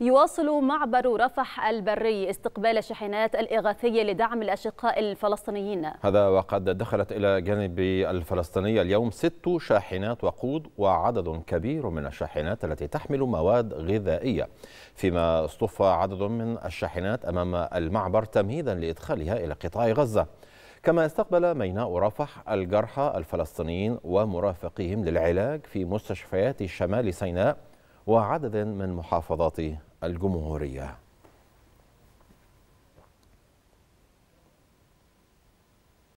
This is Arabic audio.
يواصل معبر رفح البري استقبال الشاحنات الإغاثية لدعم الأشقاء الفلسطينيين هذا وقد دخلت إلى جانب الفلسطينية اليوم ست شاحنات وقود وعدد كبير من الشاحنات التي تحمل مواد غذائية فيما اصطف عدد من الشاحنات أمام المعبر تمهيدا لإدخالها إلى قطاع غزة كما استقبل ميناء رفح الجرحى الفلسطينيين ومرافقيهم للعلاج في مستشفيات شمال سيناء وعدد من محافظات الجمهورية